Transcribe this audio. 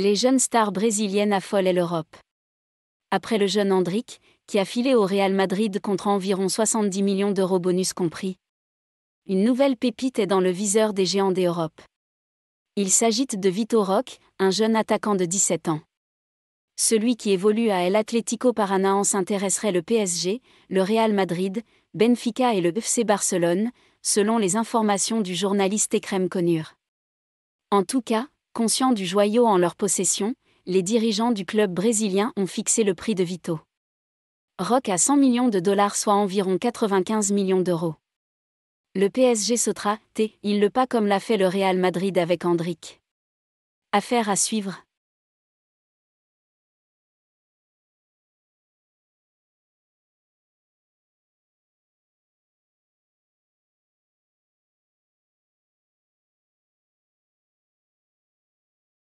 les jeunes stars brésiliennes affolent l'Europe. Après le jeune Hendrick, qui a filé au Real Madrid contre environ 70 millions d'euros bonus compris. Une nouvelle pépite est dans le viseur des géants d'Europe. Il s'agit de Vito Roque, un jeune attaquant de 17 ans. Celui qui évolue à El Atlético Paranaense s'intéresserait le PSG, le Real Madrid, Benfica et le FC Barcelone, selon les informations du journaliste Ekrem Konur. En tout cas, Conscients du joyau en leur possession, les dirigeants du club brésilien ont fixé le prix de Vito. Rock à 100 millions de dollars, soit environ 95 millions d'euros. Le PSG sautera, T, il le pas comme l'a fait le Real Madrid avec Hendrik. Affaire à suivre.